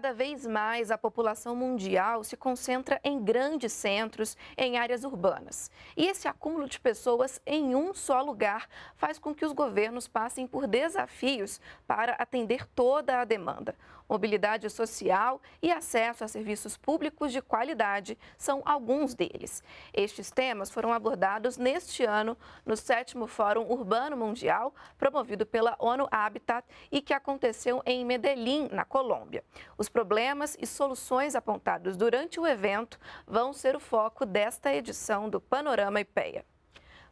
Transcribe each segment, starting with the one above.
Cada vez mais a população mundial se concentra em grandes centros, em áreas urbanas. E esse acúmulo de pessoas em um só lugar faz com que os governos passem por desafios para atender toda a demanda mobilidade social e acesso a serviços públicos de qualidade são alguns deles. Estes temas foram abordados neste ano no 7 Fórum Urbano Mundial, promovido pela ONU Habitat e que aconteceu em Medellín, na Colômbia. Os problemas e soluções apontados durante o evento vão ser o foco desta edição do Panorama IPEA.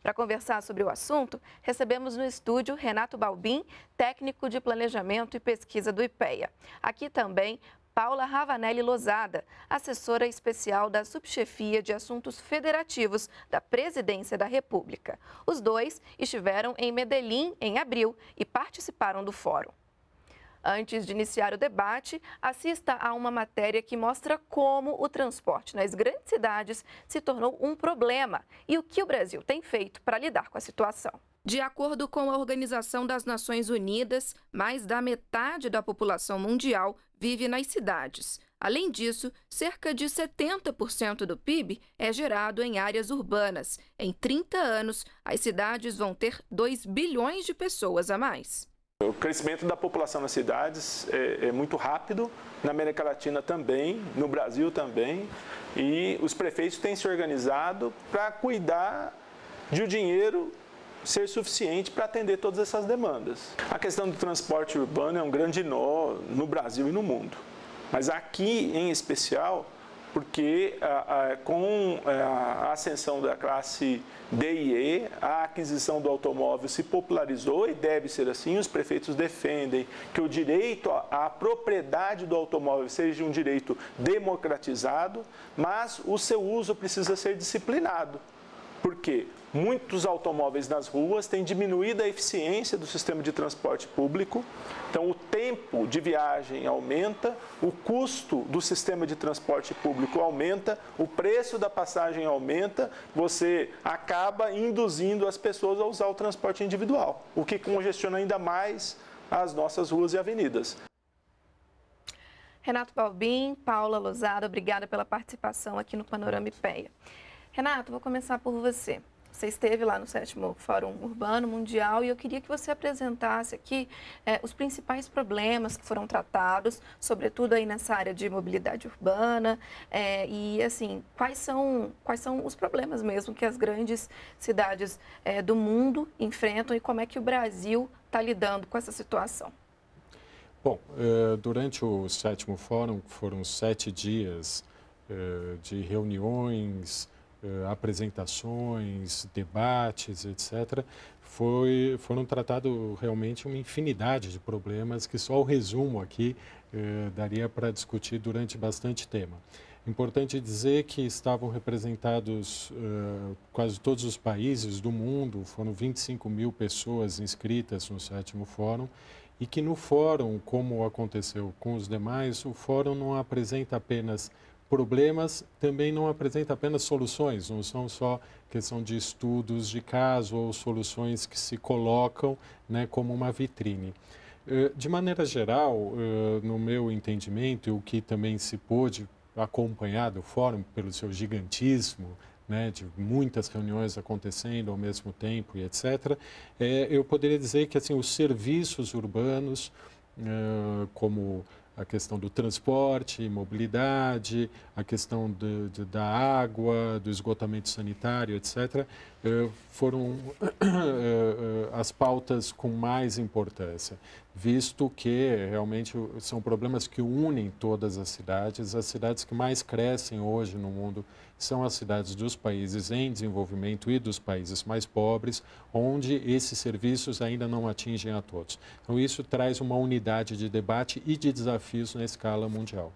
Para conversar sobre o assunto, recebemos no estúdio Renato Balbim, técnico de planejamento e pesquisa do IPEA. Aqui também Paula Ravanelli Lozada, assessora especial da Subchefia de Assuntos Federativos da Presidência da República. Os dois estiveram em Medellín em abril e participaram do fórum. Antes de iniciar o debate, assista a uma matéria que mostra como o transporte nas grandes cidades se tornou um problema e o que o Brasil tem feito para lidar com a situação. De acordo com a Organização das Nações Unidas, mais da metade da população mundial vive nas cidades. Além disso, cerca de 70% do PIB é gerado em áreas urbanas. Em 30 anos, as cidades vão ter 2 bilhões de pessoas a mais. O crescimento da população nas cidades é, é, muito rápido, na América Latina também, no Brasil também, e os prefeitos têm se organizado para cuidar de o dinheiro ser suficiente para atender todas essas demandas. A questão do transporte urbano é um grande nó no Brasil e no mundo, mas aqui em especial porque com é, a ascensão da classe D e E, a aquisição do automóvel se popularizou e deve ser assim. Os prefeitos defendem que o direito à propriedade do automóvel seja um direito democratizado, mas o seu uso precisa ser disciplinado. Por quê? muitos automóveis nas ruas têm diminuído a eficiência do sistema de transporte público. Então, o tempo de viagem aumenta, o custo do sistema de transporte público aumenta, o preço da passagem aumenta, você acaba induzindo as pessoas a usar o transporte individual, o que congestiona ainda mais as nossas ruas e avenidas. Renato Balbim, Paula Lozada, obrigada pela participação aqui no Panorama IPEA. Renato, vou começar por você. Você esteve lá no sétimo Fórum Urbano Mundial e eu queria que você apresentasse aqui é, os principais problemas que foram tratados, sobretudo aí nessa área de mobilidade urbana é, e assim quais são quais são os problemas mesmo que as grandes cidades é, do mundo enfrentam e como é que o Brasil está lidando com essa situação. Bom, durante o sétimo fórum foram sete dias de reuniões eh, apresentações, debates, etc., foi, foram tratados realmente uma infinidade de problemas que só o resumo aqui eh, daria para discutir durante bastante tema. Importante dizer que estavam representados eh, quase todos os países do mundo, foram 25 mil pessoas inscritas no sétimo fórum, e que no fórum, como aconteceu com os demais, o fórum não apresenta apenas problemas também não apresenta apenas soluções, não são só questão de estudos de caso ou soluções que se colocam né, como uma vitrine. Eh, de maneira geral, eh, no meu entendimento, o que também se pôde acompanhar do fórum pelo seu gigantismo, né, de muitas reuniões acontecendo ao mesmo tempo e etc., eh, eu poderia dizer que assim, os serviços urbanos, como a questão do transporte, mobilidade, a questão da água, do esgotamento sanitário, etc., eh, foram eh, eh, as pautas com mais importância, visto que realmente são problemas que unem todas as cidades, as cidades que mais crescem hoje no mundo são as cidades dos países em desenvolvimento e dos países mais pobres, onde esses serviços ainda não atingem a todos. Então, isso traz uma unidade de debate e de desafios na escala mundial.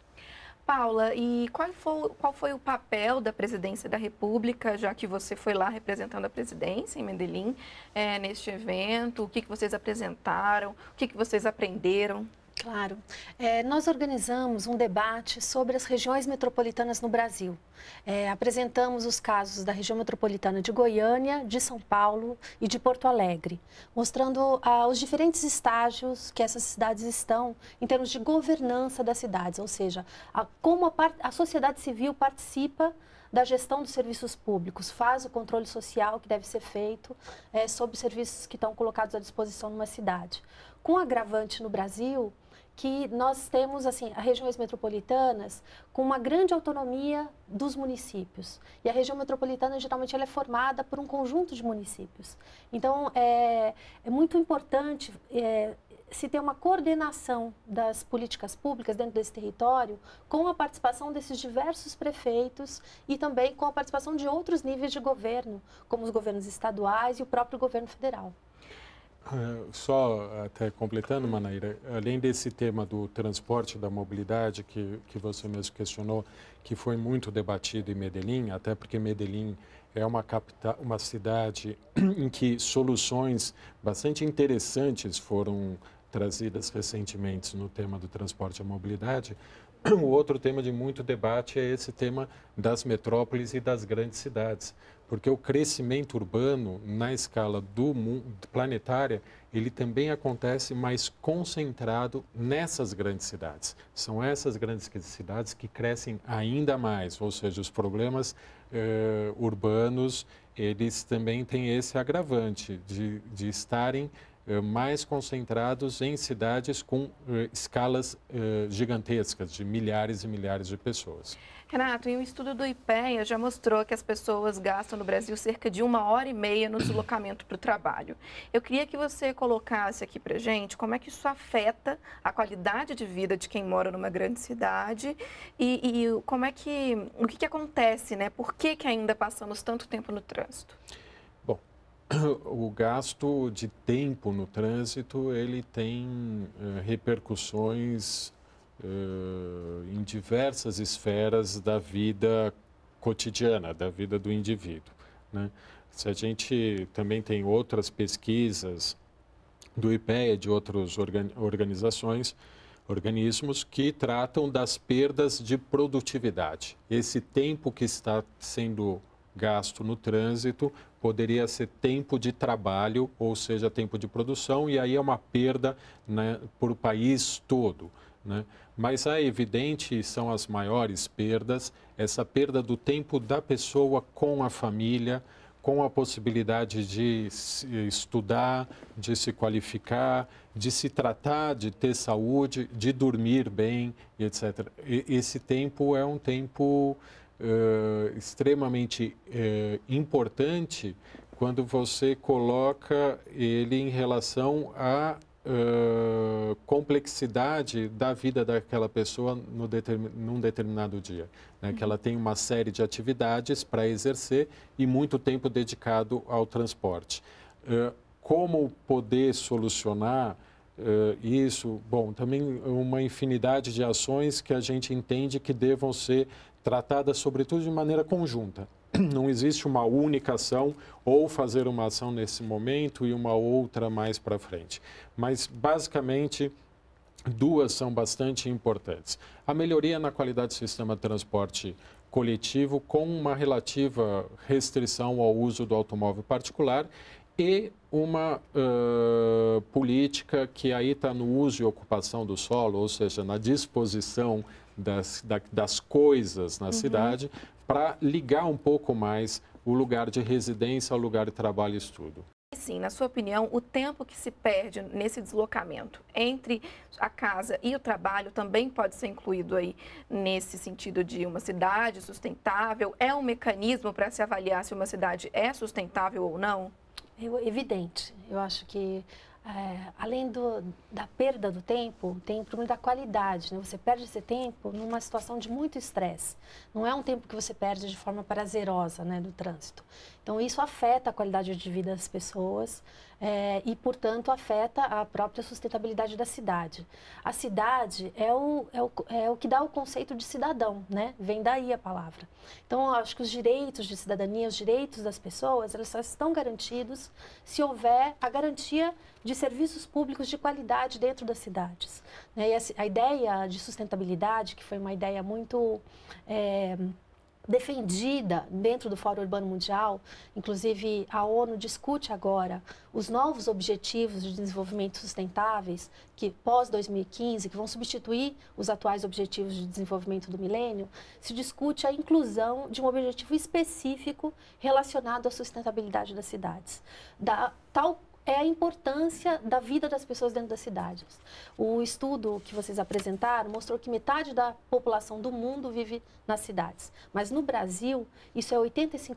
Paula, e qual foi, qual foi, o papel da presidência da República, já que você foi lá representando a presidência em Medellín, é, neste evento? O que, que vocês apresentaram? O que, que vocês aprenderam? Claro. É, nós organizamos um debate sobre as regiões metropolitanas no Brasil. É, apresentamos os casos da região metropolitana de Goiânia, de São Paulo e de Porto Alegre, mostrando ah, os diferentes estágios que essas cidades estão em termos de governança das cidades, ou seja, a, como a, a sociedade civil participa da gestão dos serviços públicos, faz o controle social que deve ser feito é, sobre os serviços que estão colocados à disposição numa cidade. Com agravante no Brasil, que nós temos assim as regiões metropolitanas com uma grande autonomia dos municípios e a região metropolitana geralmente ela é formada por um conjunto de municípios então é, é muito importante é, se ter uma coordenação das políticas públicas dentro desse território com a participação desses diversos prefeitos e também com a participação de outros níveis de governo como os governos estaduais e o próprio governo federal Só até completando, Manaíra, além desse tema do transporte, da mobilidade, que, que você mesmo questionou, que foi muito debatido em Medellín, até porque Medellín é uma, capital, uma cidade em que soluções bastante interessantes foram trazidas recentemente no tema do transporte e mobilidade. O outro tema de muito debate é esse tema das metrópoles e das grandes cidades porque o crescimento urbano na escala do mundo, planetária ele também acontece mais concentrado nessas grandes cidades. São essas grandes cidades que crescem ainda mais, ou seja, os problemas eh, urbanos eles também têm esse agravante de, de estarem eh, mais concentrados em cidades com eh, escalas eh, gigantescas, de milhares e milhares de pessoas. Renato, em um estudo do IPEA já mostrou que as pessoas gastam no Brasil cerca de uma hora e meia no deslocamento para o trabalho. Eu queria que você colocasse aqui para gente como é que isso afeta a qualidade de vida de quem mora numa grande cidade e, e como é que o que, que acontece, né? Por que, que ainda passamos tanto tempo no trânsito? o gasto de tempo no trânsito ele tem eh, repercussões eh, em diversas esferas da vida cotidiana, da vida do indivíduo. Né? Se a gente também tem outras pesquisas do IPEA de outras organizações, organismos que tratam das perdas de produtividade. Esse tempo que está sendo gasto no trânsito poderia ser tempo de trabalho, ou seja, tempo de produção, e aí é uma perda né, para o país todo. Né? Mas a é evidente são as maiores perdas, essa perda do tempo da pessoa com a família, com a possibilidade de estudar, de se qualificar, de se tratar, de ter saúde, de dormir bem, etc. E, esse tempo é um tempo uh, extremamente uh, importante quando você coloca ele em relação à uh, complexidade da vida daquela pessoa no determin, num determinado dia. Né? Que ela tem uma série de atividades para exercer e muito tempo dedicado ao transporte. como poder solucionar Uh, isso, bom, também uma infinidade de ações que a gente entende que devam ser tratada sobretudo de maneira conjunta. Não existe uma única ação ou fazer uma ação nesse momento e uma outra mais para frente. Mas, basicamente, duas são bastante importantes. A melhoria na qualidade do sistema de transporte coletivo, com uma relativa restrição ao uso do automóvel particular e uma uh, política que aí está no uso e ocupação do solo, ou seja, na disposição das, da, das coisas na uhum. cidade para ligar um pouco mais o lugar de residência ao lugar de trabalho e estudo. Sim, na sua opinião, o tempo que se perde nesse deslocamento entre a casa e o trabalho também pode ser incluído aí nesse sentido de uma cidade sustentável? É um mecanismo para se avaliar se uma cidade é sustentável ou não? Eu, evidente. Eu acho que é, além do, da perda do tempo, tem o problema da qualidade. Né? Você perde esse tempo numa situação de muito estresse. Não é um tempo que você perde de forma prazerosa né, do trânsito. Então, isso afeta a qualidade de vida das pessoas é, e, portanto, afeta a própria sustentabilidade da cidade. A cidade é o, é, o, é o que dá o conceito de cidadão, né? Vem daí a palavra. Então, acho que os direitos de cidadania, os direitos das pessoas, eles só estão garantidos se houver a garantia de serviços públicos de qualidade dentro das cidades. Né? E a, a ideia de sustentabilidade, que foi uma ideia muito... É, defendida dentro do Fórum Urbano Mundial, inclusive a ONU discute agora os novos objetivos de desenvolvimento sustentáveis que pós 2015, que vão substituir os atuais objetivos de desenvolvimento do milênio, se discute a inclusão de um objetivo específico relacionado à sustentabilidade das cidades. Da tal é a importância da vida das pessoas dentro das cidades. O estudo que vocês apresentaram mostrou que metade da população do mundo vive nas cidades, mas no Brasil isso é 85%.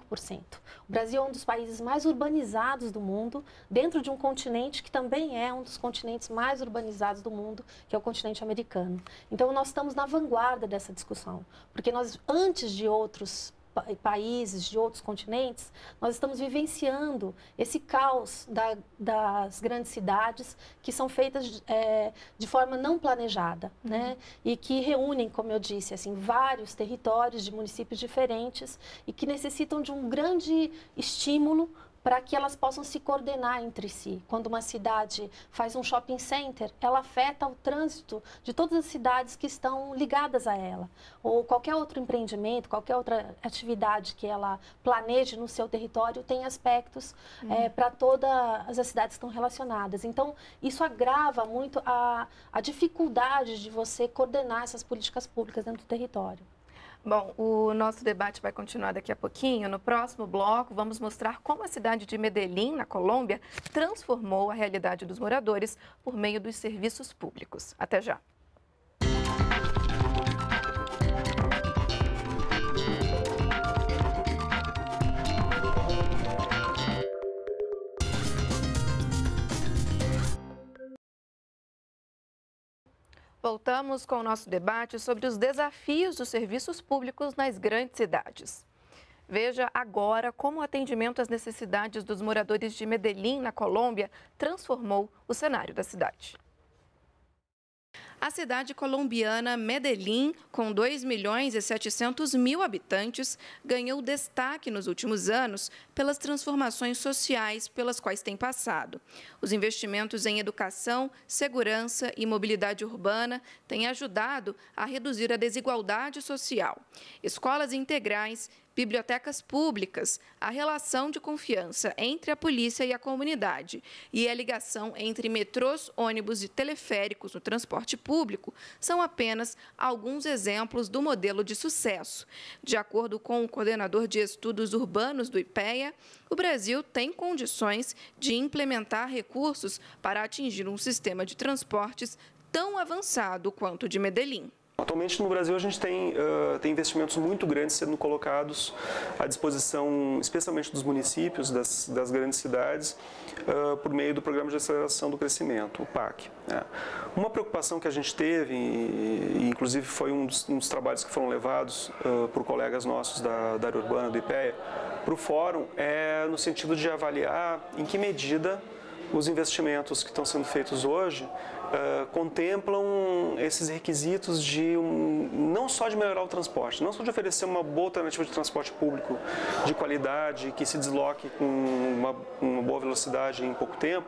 O Brasil é um dos países mais urbanizados do mundo, dentro de um continente que também é um dos continentes mais urbanizados do mundo, que é o continente americano. Então nós estamos na vanguarda dessa discussão, porque nós antes de outros países, de outros continentes, nós estamos vivenciando esse caos da, das grandes cidades que são feitas é, de forma não planejada, uhum. né? E que reúnem, como eu disse, assim, vários territórios de municípios diferentes e que necessitam de um grande estímulo para que elas possam se coordenar entre si. Quando uma cidade faz um shopping center, ela afeta o trânsito de todas as cidades que estão ligadas a ela. Ou qualquer outro empreendimento, qualquer outra atividade que ela planeje no seu território tem aspectos é, uhum. eh, para todas as cidades que estão relacionadas. Então, isso agrava muito a, a dificuldade de você coordenar essas políticas públicas dentro do território. Bom, o nosso debate vai continuar daqui a pouquinho. No próximo bloco, vamos mostrar como a cidade de Medellín, na Colômbia, transformou a realidade dos moradores por meio dos serviços públicos. Até já! Voltamos com o nosso debate sobre os desafios dos serviços públicos nas grandes cidades. Veja agora como o atendimento às necessidades dos moradores de Medellín, na Colômbia, transformou o cenário da cidade a cidade colombiana Medellín, com 2 milhões e 700 mil habitantes, ganhou destaque nos últimos anos pelas transformações sociais pelas quais tem passado. Os investimentos em educação, segurança e mobilidade urbana têm ajudado a reduzir a desigualdade social. Escolas integrais bibliotecas públicas, a relação de confiança entre a polícia e a comunidade e a ligação entre metrôs, ônibus e teleféricos no transporte público são apenas alguns exemplos do modelo de sucesso. De acordo com o coordenador de estudos urbanos do IPEA, o Brasil tem condições de implementar recursos para atingir um sistema de transportes tão avançado quanto o de Medellín. Atualmente no Brasil a gente tem, uh, tem investimentos muito grandes sendo colocados à disposição, especialmente dos municípios, das, das grandes cidades, uh, por meio do Programa de Aceleração do Crescimento, o PAC. Né? Uma preocupação que a gente teve, e, e inclusive foi um dos, um dos, trabalhos que foram levados uh, por colegas nossos da, da área urbana, do IPEA, para o fórum, é no sentido de avaliar em que medida os investimentos que estão sendo feitos hoje eh, contemplam esses requisitos de um, não só de melhorar o transporte, não só de oferecer uma boa alternativa de transporte público de qualidade, que se desloque com uma, uma boa velocidade em pouco tempo,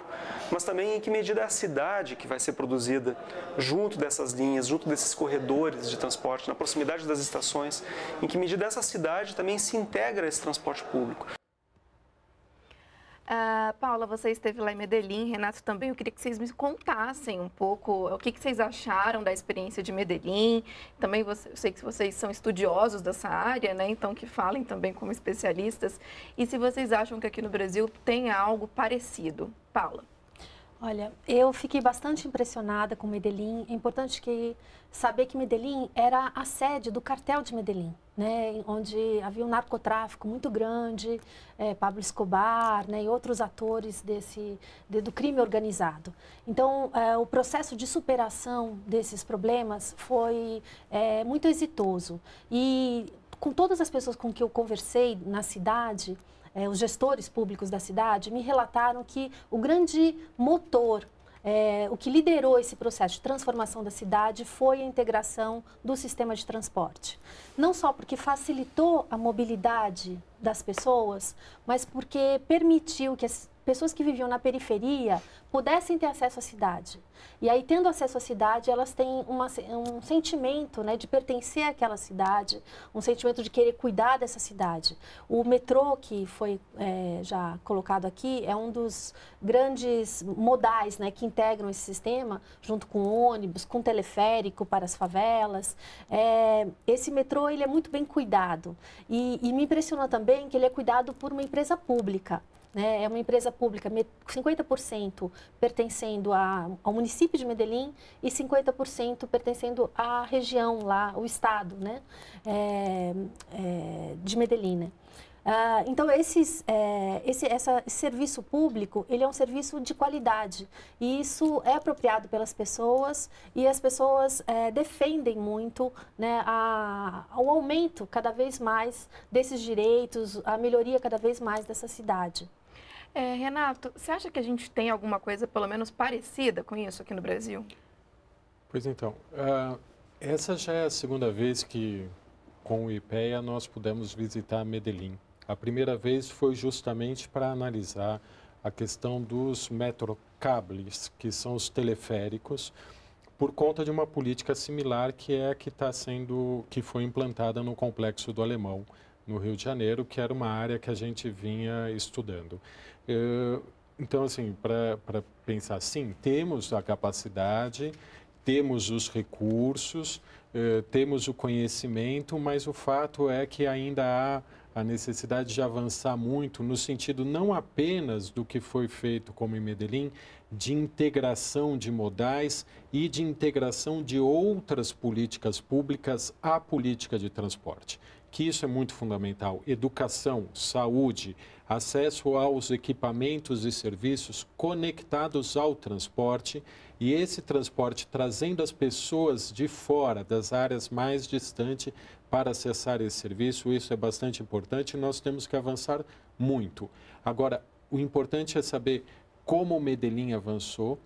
mas também em que medida a cidade que vai ser produzida junto dessas linhas, junto desses corredores de transporte, na proximidade das estações, em que medida essa cidade também se integra a esse transporte público. Uh, Paula, você esteve lá em Medellín, Renato também. Eu queria que vocês me contassem um pouco o que, que vocês acharam da experiência de Medellín. Também você, eu sei que vocês são estudiosos dessa área, né? Então que falem também como especialistas. E se vocês acham que aqui no Brasil tem algo parecido, Paula? Olha, eu fiquei bastante impressionada com Medellín. É importante que saber que Medellín era a sede do cartel de Medellín né, onde havia um narcotráfico muito grande, é, Pablo Escobar né, e outros atores desse, de, do crime organizado. Então, é, o processo de superação desses problemas foi é, muito exitoso. E com todas as pessoas com que eu conversei na cidade, é, os gestores públicos da cidade me relataram que o grande motor é, o que liderou esse processo de transformação da cidade foi a integração do sistema de transporte. Não só porque facilitou a mobilidade das pessoas, mas porque permitiu que as pessoas que viviam na periferia pudessem ter acesso à cidade. E aí, tendo acesso à cidade, elas têm uma, um sentimento né, de pertencer àquela cidade, um sentimento de querer cuidar dessa cidade. O metrô, que foi é, já colocado aqui, é um dos grandes modais né, que integram esse sistema, junto com ônibus, com teleférico para as favelas. É, esse metrô ele é muito bem cuidado. E, e me impressiona também que ele é cuidado por uma empresa pública né? É uma empresa pública, 50% pertencendo a, ao município de Medellín e 50% pertencendo à região lá, o estado, né? É, é, de Medellín, né? Ah, então esses, é, esse, essa, serviço público ele é um serviço de qualidade e isso é apropriado pelas pessoas e as pessoas é, defendem muito né, a, o aumento cada vez mais desses direitos, a melhoria cada vez mais dessa cidade. É, Renato, você acha que a gente tem alguma coisa, pelo menos parecida com isso aqui no Brasil? Pois então, uh, essa já é a segunda vez que, com o IPEA, nós pudemos visitar Medellín. A primeira vez foi justamente para analisar a questão dos metrocables, que são os teleféricos, por conta de uma política similar que é a que está sendo, que foi implantada no complexo do Alemão, no Rio de Janeiro, que era uma área que a gente vinha estudando. Eh, então, assim, para pensar, sim, temos a capacidade, temos os recursos, eh, temos o conhecimento, mas o fato é que ainda há a necessidade de avançar muito no sentido não apenas do que foi feito como em Medellín, de integração de modais e de integração de outras políticas públicas à política de transporte que isso é muito fundamental. Educação, saúde, acesso aos equipamentos e serviços conectados ao transporte e esse transporte trazendo as pessoas de fora das áreas mais distantes para acessar esse serviço. Isso é bastante importante e nós temos que avançar muito. Agora, o importante é saber como Medellín avançou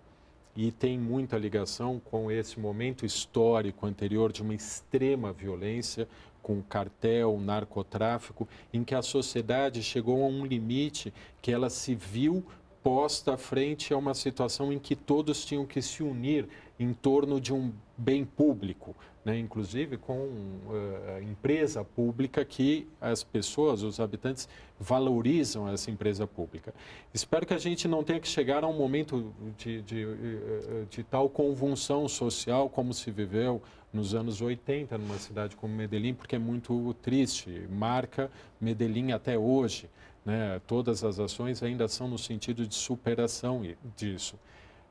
e tem muita ligação com esse momento histórico anterior de uma extrema violência, com cartel, narcotráfico, em que a sociedade chegou a um limite que ela se viu posta frente a uma situação em que todos tinham que se unir em torno de um bem público, né? inclusive com uh, empresa pública que as pessoas, os habitantes, valorizam essa empresa pública. Espero que a gente não tenha que chegar a um momento de, de, eh, de tal convulsão social como se viveu nos anos 80 numa cidade como Medellín, porque é muito triste, marca Medellín até hoje. Né? Todas as ações ainda são no sentido de superação disso.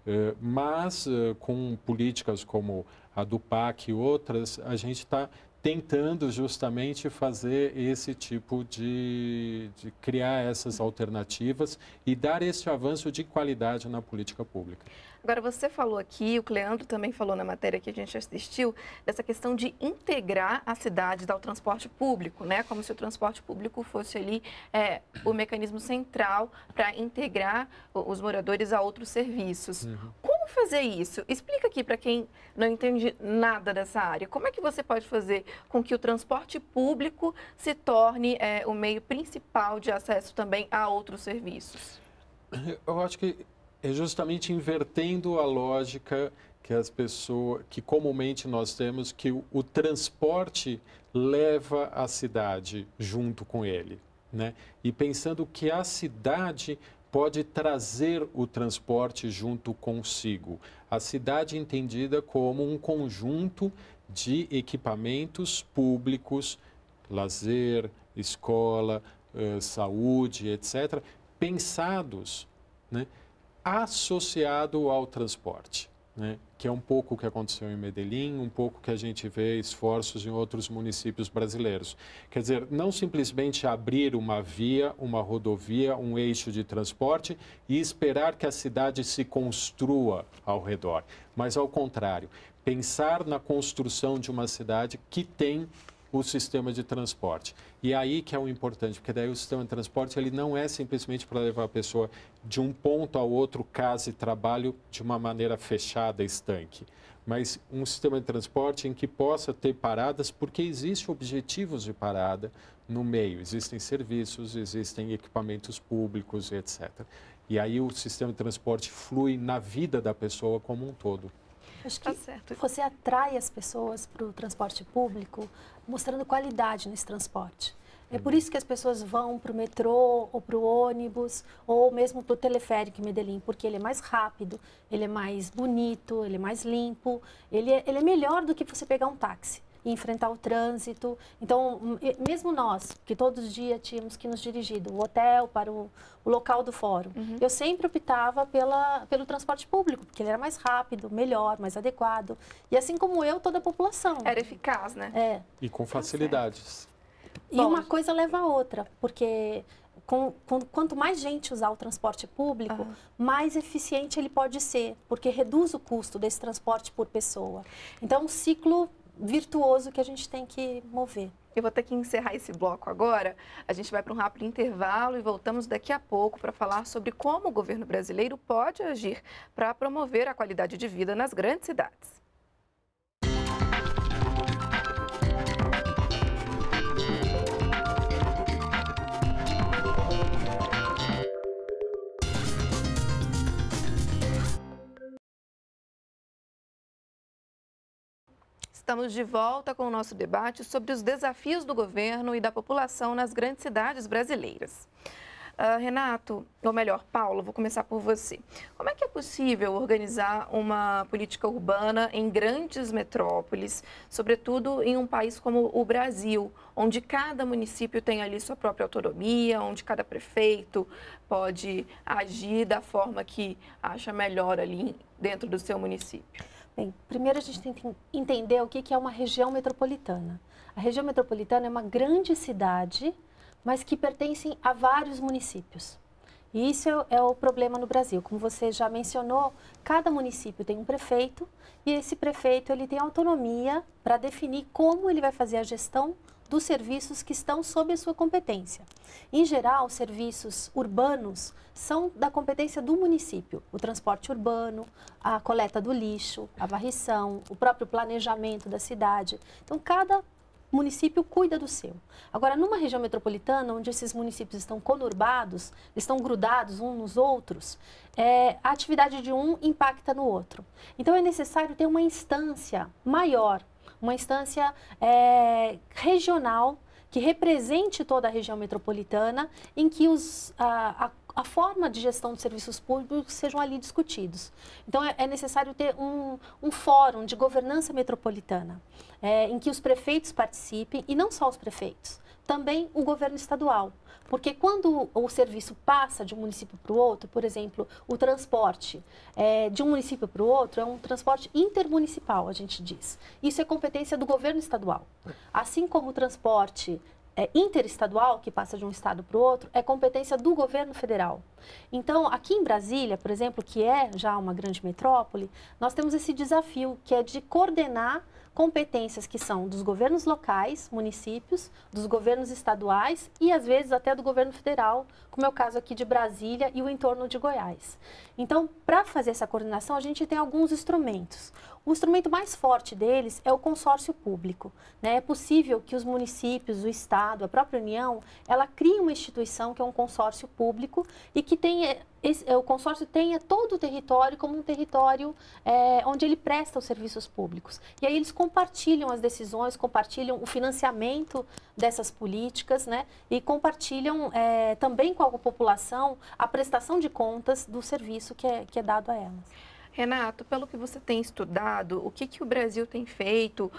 Eh, mas eh, com políticas como a do PAC e outras, a gente está tentando justamente fazer esse tipo de, de, criar essas alternativas e dar esse avanço de qualidade na política pública. Agora, você falou aqui, o Cleandro também falou na matéria que a gente assistiu, dessa questão de integrar a cidade ao transporte público, né? Como se o transporte público fosse ali é, o mecanismo central para integrar os moradores a outros serviços. Uhum fazer isso? Explica aqui para quem não entende nada dessa área. Como é que você pode fazer com que o transporte público se torne é, o meio principal de acesso também a outros serviços? Eu acho que é justamente invertendo a lógica que as pessoas, que comumente nós temos, que o, o transporte leva a cidade junto com ele. Né? E pensando que a cidade pode trazer o transporte junto consigo. A cidade entendida como um conjunto de equipamentos públicos, lazer, escola, eh, saúde, etc., pensados, né, associado ao transporte né? que é um pouco o que aconteceu em Medellín, um pouco que a gente vê esforços em outros municípios brasileiros. Quer dizer, não simplesmente abrir uma via, uma rodovia, um eixo de transporte e esperar que a cidade se construa ao redor, mas ao contrário, pensar na construção de uma cidade que tem o sistema de transporte. E é aí que é o importante, porque daí o sistema de transporte ele não é simplesmente para levar a pessoa de um ponto ao outro, casa e trabalho, de uma maneira fechada, estanque. Mas um sistema de transporte em que possa ter paradas, porque existem objetivos de parada no meio. Existem serviços, existem equipamentos públicos, etc. E aí o sistema de transporte flui na vida da pessoa como um todo. Acho tá que tá certo. você atrai as pessoas para o transporte público mostrando qualidade nesse transporte. É por uhum. isso que as pessoas vão para o metrô, ou para o ônibus, ou mesmo para o teleférico em Medellín, porque ele é mais rápido, ele é mais bonito, ele é mais limpo, ele é, ele é melhor do que você pegar um táxi e enfrentar o trânsito. Então, mesmo nós, que todos os dias tínhamos que nos dirigir do hotel para o, o local do fórum, uhum. eu sempre optava pela, pelo transporte público, porque ele era mais rápido, melhor, mais adequado. E assim como eu, toda a população. Era eficaz, né? É. E com facilidades. E uma coisa leva a outra, porque com, com, quanto mais gente usar o transporte público, mais eficiente ele pode ser, porque reduz o custo desse transporte por pessoa. Então, um ciclo virtuoso que a gente tem que mover. Eu vou ter que encerrar esse bloco agora. A gente vai para um rápido intervalo e voltamos daqui a pouco para falar sobre como o governo brasileiro pode agir para promover a qualidade de vida nas grandes cidades. estamos de volta com o nosso debate sobre os desafios do governo e da população nas grandes cidades brasileiras. Uh, Renato, ou melhor, Paulo, vou começar por você. Como é que é possível organizar uma política urbana em grandes metrópoles, sobretudo em um país como o Brasil, onde cada município tem ali sua própria autonomia, onde cada prefeito pode agir da forma que acha melhor ali dentro do seu município? Bem, primeiro a gente tem que entender o que é uma região metropolitana. A região metropolitana é uma grande cidade, mas que pertencem a vários municípios. E isso é o é problema no Brasil. Como você já mencionou, cada município tem um prefeito e esse prefeito ele tem autonomia para definir como ele vai fazer a gestão dos serviços que estão sob a sua competência. Em geral, serviços urbanos são da competência do município: o transporte urbano, a coleta do lixo, a varrição, o próprio planejamento da cidade. Então, cada município cuida do seu. Agora, numa região metropolitana, onde esses municípios estão conurbados, estão grudados uns nos outros, é, a atividade de um impacta no outro. Então, é necessário ter uma instância maior uma instância é, regional que represente toda a região metropolitana, em que os, a, a, a, forma de gestão de serviços públicos sejam ali discutidos. Então, é, é necessário ter um, um, fórum de governança metropolitana, é, em que os prefeitos participem, e não só os prefeitos, também o governo estadual. Porque quando o serviço passa de um município para o outro, por exemplo, o transporte é, de um município para o outro é um transporte intermunicipal, a gente diz. Isso é competência do governo estadual. Assim como o transporte é, interestadual, que passa de um estado para o outro, é competência do governo federal. Então, aqui em Brasília, por exemplo, que é já uma grande metrópole, nós temos esse desafio que é de coordenar competências que são dos governos locais, municípios, dos governos estaduais e às vezes até do governo federal, como é o caso aqui de Brasília e o entorno de Goiás. Então, para fazer essa coordenação, a gente tem alguns instrumentos. O instrumento mais forte deles é o consórcio público. Né? É possível que os municípios, o Estado, a própria União, ela crie uma instituição que é um consórcio público e que tenha esse, o consórcio tenha todo o território como um território é, onde ele presta os serviços públicos. E aí eles compartilham as decisões, compartilham o financiamento dessas políticas, né? E compartilham é, também com a população a prestação de contas do serviço que é, que é dado a elas. Renato, pelo que você tem estudado, o que, que o Brasil tem feito,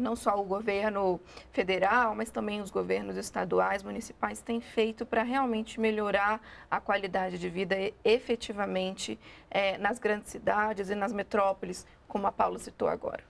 não só o governo federal, mas também os governos estaduais, municipais, têm feito para realmente melhorar a qualidade de vida efetivamente é, nas grandes cidades e nas metrópoles, como a Paula citou agora?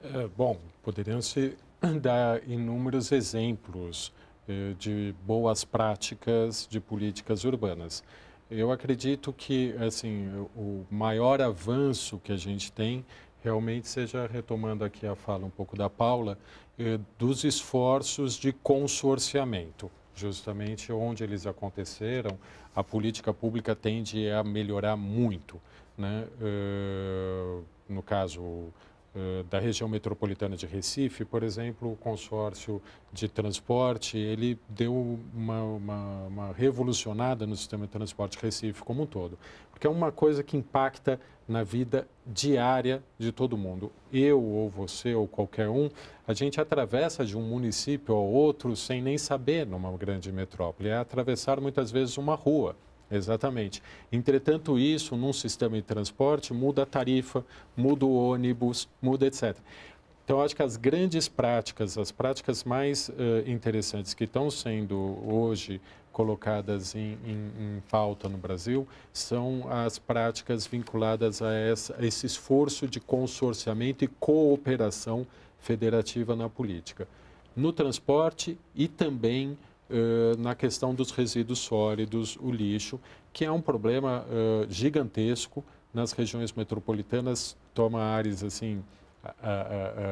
É, bom, poderiam-se dar inúmeros exemplos eh, de boas práticas de políticas urbanas. Eu acredito que assim o maior avanço que a gente tem realmente seja retomando aqui a fala um pouco da Paula eh, dos esforços de consorciamento justamente onde eles aconteceram, a política pública tende a melhorar muito. Né? Eh, no caso, eh, da região metropolitana de Recife, por exemplo, o consórcio de transporte, ele deu uma, uma, uma, revolucionada no sistema de transporte Recife como um todo, porque é uma coisa que impacta na vida diária de todo mundo. Eu ou você ou qualquer um, a gente atravessa de um município ao outro sem nem saber numa grande metrópole, é atravessar muitas vezes uma rua. Exatamente. Entretanto, isso num sistema de transporte muda a tarifa, muda o ônibus, muda etc. Então, acho que as grandes práticas, as práticas mais uh, interessantes que estão sendo hoje colocadas em, em, em, pauta no Brasil são as práticas vinculadas a, essa, a esse esforço de consorciamento e cooperação federativa na política, no transporte e também eh, na questão dos resíduos sólidos, o lixo, que é um problema eh, gigantesco nas regiões metropolitanas, toma áreas assim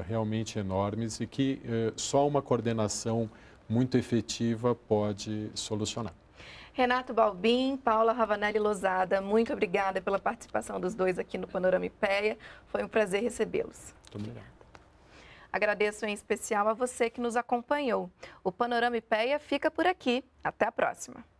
realmente enormes e que eh, só uma coordenação muito efetiva pode solucionar. Renato Balbim, Paula Ravanelli Lozada, muito obrigada pela participação dos dois aqui no Panorama IPEA. Foi um prazer recebê-los. Muito obrigado. Agradeço em especial a você que nos acompanhou. O Panorama IPEA fica por aqui. Até a próxima.